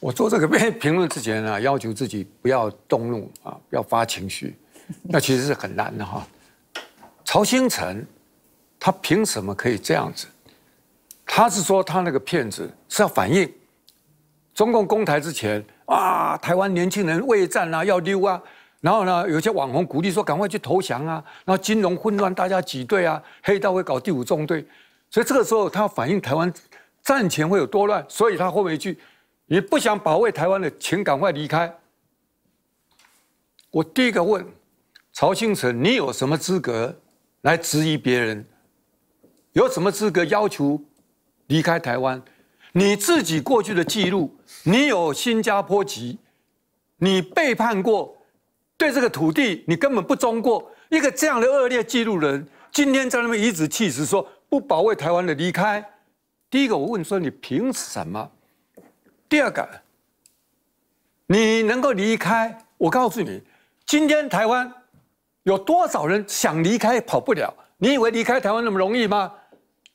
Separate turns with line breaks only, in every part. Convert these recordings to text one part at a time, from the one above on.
我做这个被 评论之前呢，要求自己不要动怒啊，不要发情绪，那其实是很难的哈。曹星辰，他凭什么可以这样子？他是说他那个骗子是要反映中共攻台之前啊，台湾年轻人畏战啊要溜啊，然后呢，有些网红鼓励说赶快去投降啊，然后金融混乱，大家挤兑啊，黑道会搞第五纵队，所以这个时候他反映台湾战前会有多乱，所以他后面一句。你不想保卫台湾的，请赶快离开。我第一个问曹星辰，你有什么资格来质疑别人？有什么资格要求离开台湾？你自己过去的记录，你有新加坡籍，你背叛过，对这个土地你根本不忠过。一个这样的恶劣记录人，今天在那边颐指气使说不保卫台湾的离开，第一个我问说：你凭什么？第二个，你能够离开？我告诉你，今天台湾有多少人想离开跑不了？你以为离开台湾那么容易吗？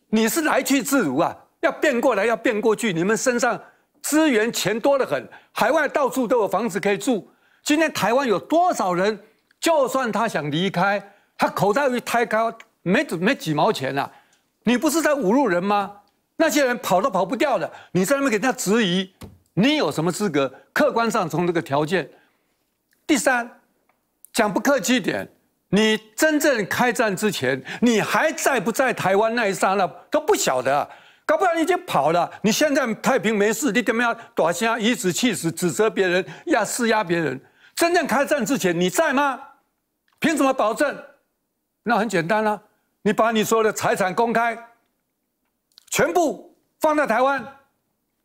你是来去自如啊！要变过来要变过去，你们身上资源钱多得很，海外到处都有房子可以住。今天台湾有多少人，就算他想离开，他口袋一抬高，没没几毛钱啊？你不是在侮辱人吗？那些人跑都跑不掉的，你在那边给他质疑，你有什么资格？客观上从这个条件，第三，讲不客气点，你真正开战之前，你还在不在台湾那一刹那都不晓得，搞不好你就跑了。你现在太平没事，你怎么样？大下以指气使，指责别人，要施压别人。真正开战之前你在吗？凭什么保证？那很简单啦，你把你所有的财产公开。全部放在台湾，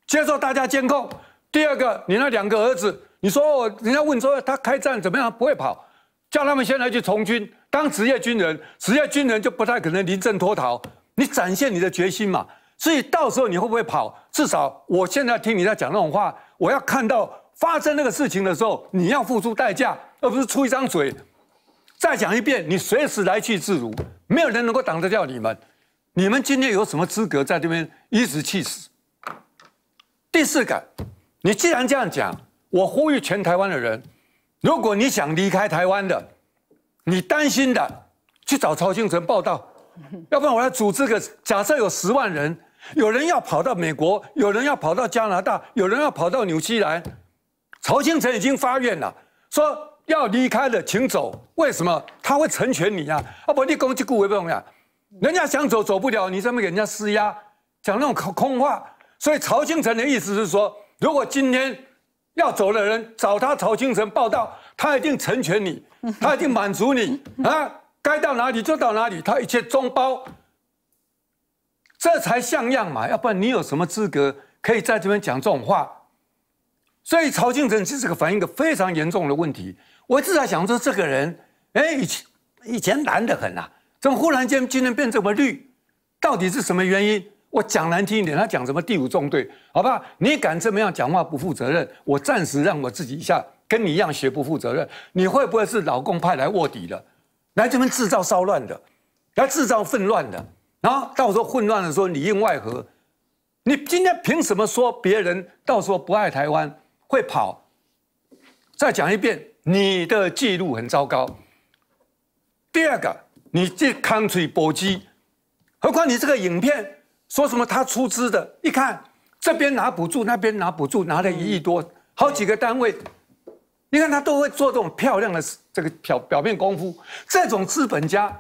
接受大家监控。第二个，你那两个儿子，你说人家问说他开战怎么样，不会跑，叫他们先来去从军，当职业军人，职业军人就不太可能临阵脱逃。你展现你的决心嘛，所以到时候你会不会跑？至少我现在听你在讲那种话，我要看到发生那个事情的时候，你要付出代价，而不是出一张嘴。再讲一遍，你随时来去自如，没有人能够挡得掉你们。你们今天有什么资格在这边颐指气使？第四个，你既然这样讲，我呼吁全台湾的人，如果你想离开台湾的，你担心的去找曹庆城报道，要不然我来组织个假设，有十万人，有人要跑到美国，有人要跑到加拿大，有人要跑到纽西兰，曹庆城已经发愿了，说要离开的请走。为什么他会成全你呀？啊不，你攻击顾维不重要。人家想走走不了，你这么给人家施压，讲那种空空话。所以曹庆成的意思是说，如果今天要走的人找他曹庆成报道，他一定成全你，他一定满足你啊，该到哪里就到哪里，他一切中包，这才像样嘛。要不然你有什么资格可以在这边讲这种话？所以曹庆成其实个反映一个非常严重的问题。我一直在想说，这个人，哎，以前以前难得很啊。怎么忽然间今天变这么绿？到底是什么原因？我讲难听一点，他讲什么第五纵队？好吧，你敢这么样讲话不负责任？我暂时让我自己一下跟你一样学不负责任。你会不会是老共派来卧底的，来这边制造骚乱的，来制造混乱的？然后到时候混乱的时候里应外合。你今天凭什么说别人到时候不爱台湾会跑？再讲一遍，你的记录很糟糕。第二个。你这 country 搏击，何况你这个影片说什么他出资的？一看这边拿补助，那边拿补助，拿了一亿多，好几个单位。你看他都会做这种漂亮的这个表表面功夫。这种资本家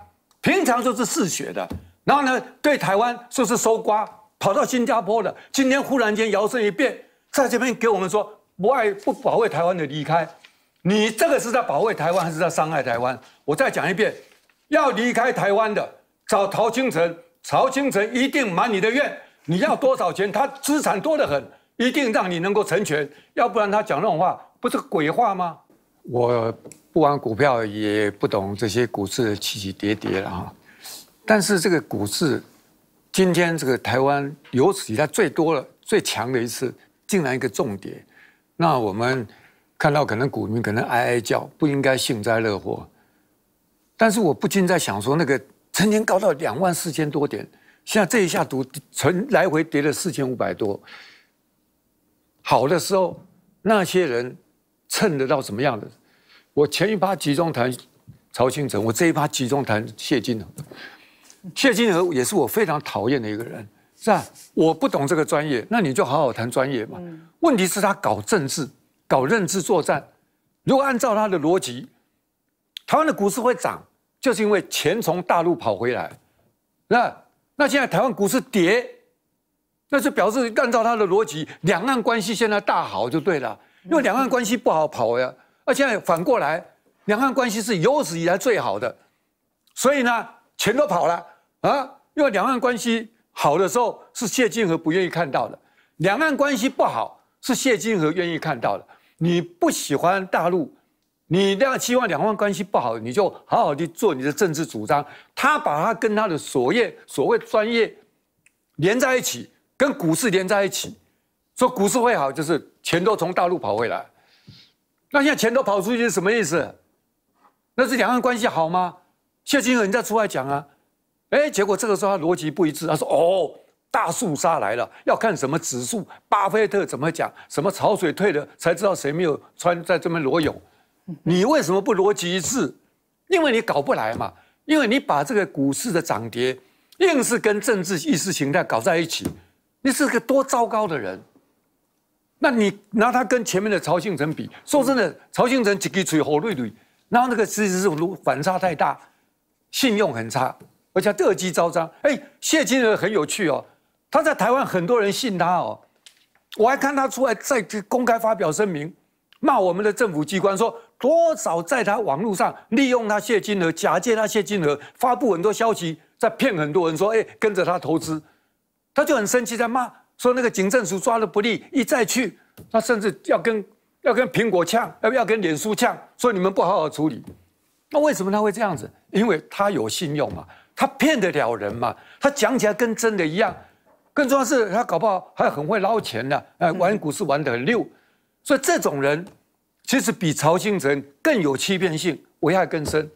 平常就是嗜血的，然后呢，对台湾说是收刮，跑到新加坡的，今天忽然间摇身一变，在这边给我们说不爱不保卫台湾的离开。你这个是在保卫台湾还是在伤害台湾？我再讲一遍。要离开台湾的，找陶清城，陶清城一定满你的愿。你要多少钱？他资产多得很，一定让你能够成全。要不然他讲那种话，不是鬼话吗？我不玩股票，也不懂这些股市的起起跌跌了哈。但是这个股市，今天这个台湾有史以来最多了、最强的一次，竟然一个重跌。那我们看到可能股民可能哀哀叫，不应该幸灾乐祸。但是我不禁在想，说那个曾经高到两万四千多点，现在这一下读曾来回跌了四千五百多，好的时候那些人，蹭得到什么样的？我前一趴集中谈曹兴城，我这一趴集中谈谢金河，谢金河也是我非常讨厌的一个人，是啊，我不懂这个专业，那你就好好谈专业嘛。问题是他搞政治，搞认知作战，如果按照他的逻辑，台湾的股市会涨。就是因为钱从大陆跑回来，那那现在台湾股市跌，那就表示按照他的逻辑，两岸关系现在大好就对了。因为两岸关系不好跑呀，而且反过来，两岸关系是有史以来最好的，所以呢，钱都跑了啊。因为两岸关系好的时候是谢金河不愿意看到的，两岸关系不好是谢金河愿意看到的。你不喜欢大陆。你那样期望两岸关系不好，你就好好地做你的政治主张。他把他跟他的所业所谓专业连在一起，跟股市连在一起，说股市会好就是钱都从大陆跑回来。那现在钱都跑出去是什么意思？那是两岸关系好吗？谢金河人家出来讲啊，哎，结果这个时候他逻辑不一致，他说哦，大数杀来了，要看什么指数，巴菲特怎么讲，什么潮水退了才知道谁没有穿在这边裸泳。你为什么不逻辑一致？因为你搞不来嘛，因为你把这个股市的涨跌硬是跟政治意识形态搞在一起，你是个多糟糕的人。那你拿他跟前面的曹庆成比，说真的，曹兴诚几根嘴火瑞瑞，然后那个其实是反差太大，信用很差，而且劣迹招彰。哎，谢金龙很有趣哦，他在台湾很多人信他哦，我还看他出来再公开发表声明。骂我们的政府机关，说多少在他网络上利用他借金额假借他借金额发布很多消息，在骗很多人说，哎，跟着他投资，他就很生气，在骂说那个警政署抓的不力，一再去，他甚至要跟要跟苹果呛，要不要跟脸书呛，说你们不好好处理，那为什么他会这样子？因为他有信用嘛，他骗得了人嘛，他讲起来跟真的一样，更重要是他搞不好还很会捞钱的，哎，玩股市玩得很溜。所以这种人，其实比曹兴诚更有欺骗性，危害更深。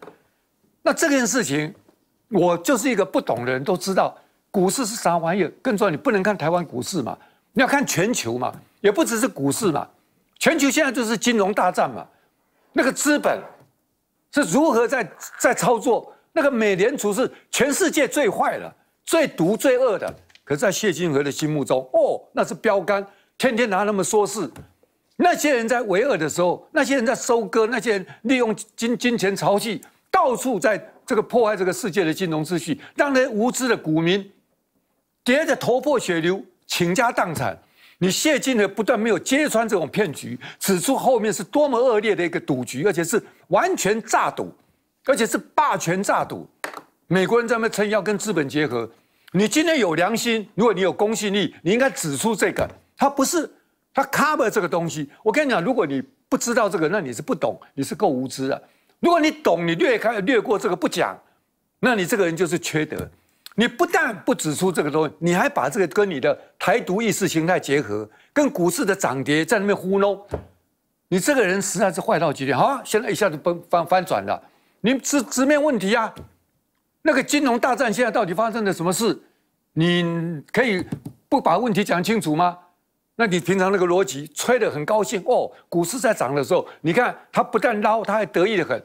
那这件事情，我就是一个不懂的人都知道，股市是啥玩意儿。更重要，你不能看台湾股市嘛，你要看全球嘛，也不只是股市嘛。全球现在就是金融大战嘛，那个资本是如何在在操作？那个美联储是全世界最坏的、最毒、最恶的。可是，在谢金河的心目中，哦，那是标杆，天天拿他们说事。那些人在围殴的时候，那些人在收割，那些人利用金金钱潮气，到处在这个破坏这个世界的金融秩序，让人无知的股民跌得头破血流、倾家荡产。你谢金龙不但没有揭穿这种骗局，指出后面是多么恶劣的一个赌局，而且是完全诈赌，而且是霸权诈赌。美国人在那称要跟资本结合，你今天有良心，如果你有公信力，你应该指出这个，他不是。它 cover 这个东西，我跟你讲，如果你不知道这个，那你是不懂，你是够无知的。如果你懂，你略开略过这个不讲，那你这个人就是缺德。你不但不指出这个东西，你还把这个跟你的台独意识形态结合，跟股市的涨跌在那边糊弄，你这个人实在是坏到极点。好，现在一下子崩翻翻转了，你直直面问题啊？那个金融大战现在到底发生了什么事？你可以不把问题讲清楚吗？那你平常那个逻辑吹的很高兴哦，股市在涨的时候，你看他不但捞，他还得意的很。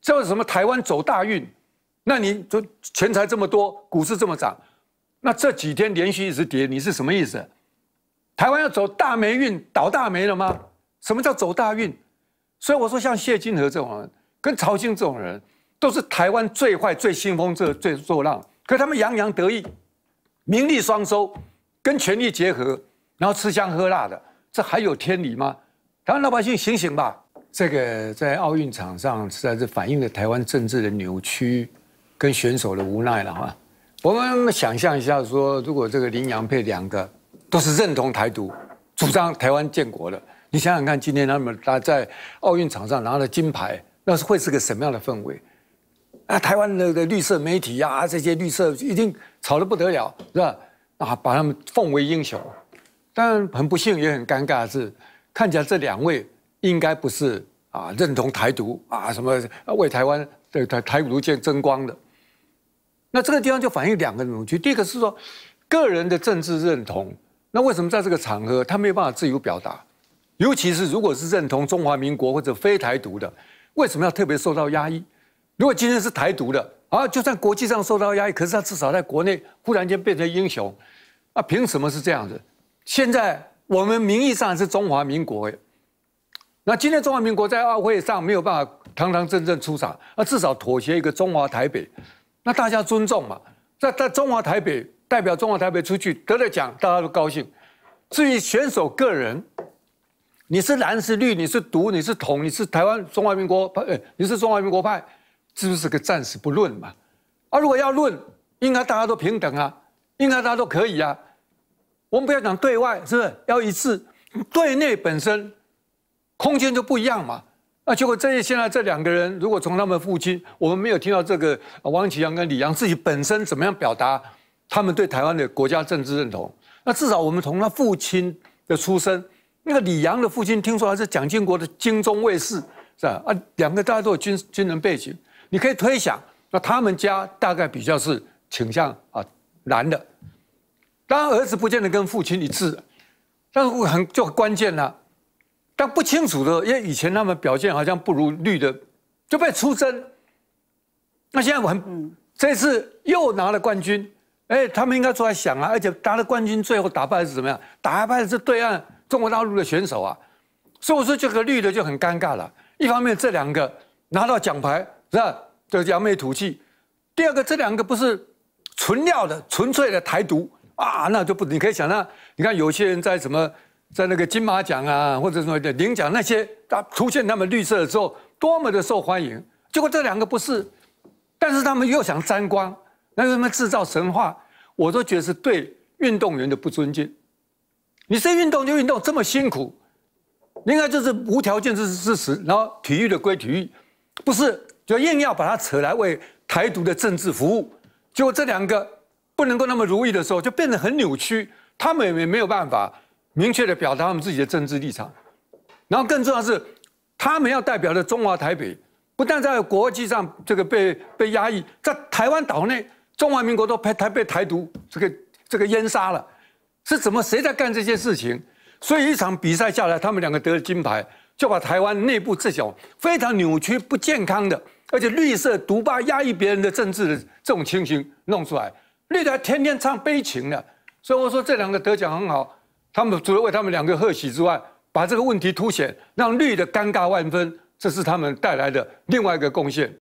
叫什么台湾走大运？那你就钱财这么多，股市这么涨，那这几天连续一直跌，你是什么意思？台湾要走大霉运，倒大霉了吗？什么叫走大运？所以我说，像谢金河这种人，跟曹兴这种人，都是台湾最坏、最兴风这最作浪。可他们洋洋得意，名利双收，跟权力结合。然后吃香喝辣的，这还有天理吗？台湾老百姓醒醒吧！这个在奥运场上实在是反映了台湾政治的扭曲，跟选手的无奈了哈。我们想象一下，说如果这个林洋配两个都是认同台独、主张台湾建国的，你想想看，今天他们在奥运场上拿了金牌，那是会是个什么样的氛围？啊，台湾的绿色媒体呀，这些绿色已经吵得不得了，是吧？啊，把他们奉为英雄。但很不幸也很尴尬的是，看起来这两位应该不是啊认同台独啊什么为台湾的台台独健争光的。那这个地方就反映两个扭曲，第一个是说个人的政治认同，那为什么在这个场合他没有办法自由表达？尤其是如果是认同中华民国或者非台独的，为什么要特别受到压抑？如果今天是台独的啊，就算国际上受到压抑，可是他至少在国内忽然间变成英雄，啊，凭什么是这样子？现在我们名义上是中华民国，那今天中华民国在奥会上没有办法堂堂正正出场，那至少妥协一个中华台北，那大家尊重嘛？在在中华台北代表中华台北出去得了奖，大家都高兴。至于选手个人，你是蓝是绿，你是独，你是统，你是台湾中华民国派，你是中华民国派，这是个暂时不论嘛？啊，如果要论，应该大家都平等啊，应该大家都可以啊。我们不要讲对外，是不是要一致？对内本身空间就不一样嘛。那结果，这现在这两个人，如果从他们父亲，我们没有听到这个王启阳跟李阳自己本身怎么样表达他们对台湾的国家政治认同。那至少我们从他父亲的出身，那个李阳的父亲听说他是蒋经国的精忠卫士，是吧？啊，两个大家都有军军人背景，你可以推想，那他们家大概比较是倾向啊男的。当然，儿子不见得跟父亲一致，但是很就很关键了。但不清楚的，因为以前他们表现好像不如绿的，就被出征。那现在我很，这次又拿了冠军，哎，他们应该都在想啊。而且拿了冠军，最后打败是怎么样？打败的是对岸中国大陆的选手啊。所以我说，这个绿的就很尴尬了。一方面，这两个拿到奖牌是吧，就扬眉吐气；第二个，这两个不是纯料的，纯粹的台独。啊，那就不，你可以想那，你看有些人在什么，在那个金马奖啊，或者什么的领奖那些，他出现他们绿色的时候，多么的受欢迎。结果这两个不是，但是他们又想沾光，那他们制造神话，我都觉得是对运动员的不尊敬。你谁运动就运动，这么辛苦，应该就是无条件支持，然后体育的归体育，不是就硬要把它扯来为台独的政治服务。结果这两个。不能够那么如意的时候，就变得很扭曲。他们也没有办法明确的表达他们自己的政治立场。然后更重要是，他们要代表的中华台北，不但在国际上这个被被压抑，在台湾岛内，中华民国都被台被台独这个这个淹杀了。是怎么谁在干这些事情？所以一场比赛下来，他们两个得了金牌，就把台湾内部这种非常扭曲、不健康的，而且绿色独霸、压抑别人的政治的这种情形弄出来。绿的天天唱悲情的，所以我说这两个得奖很好。他们除了为他们两个贺喜之外，把这个问题凸显，让绿的尴尬万分，这是他们带来的另外一个贡献。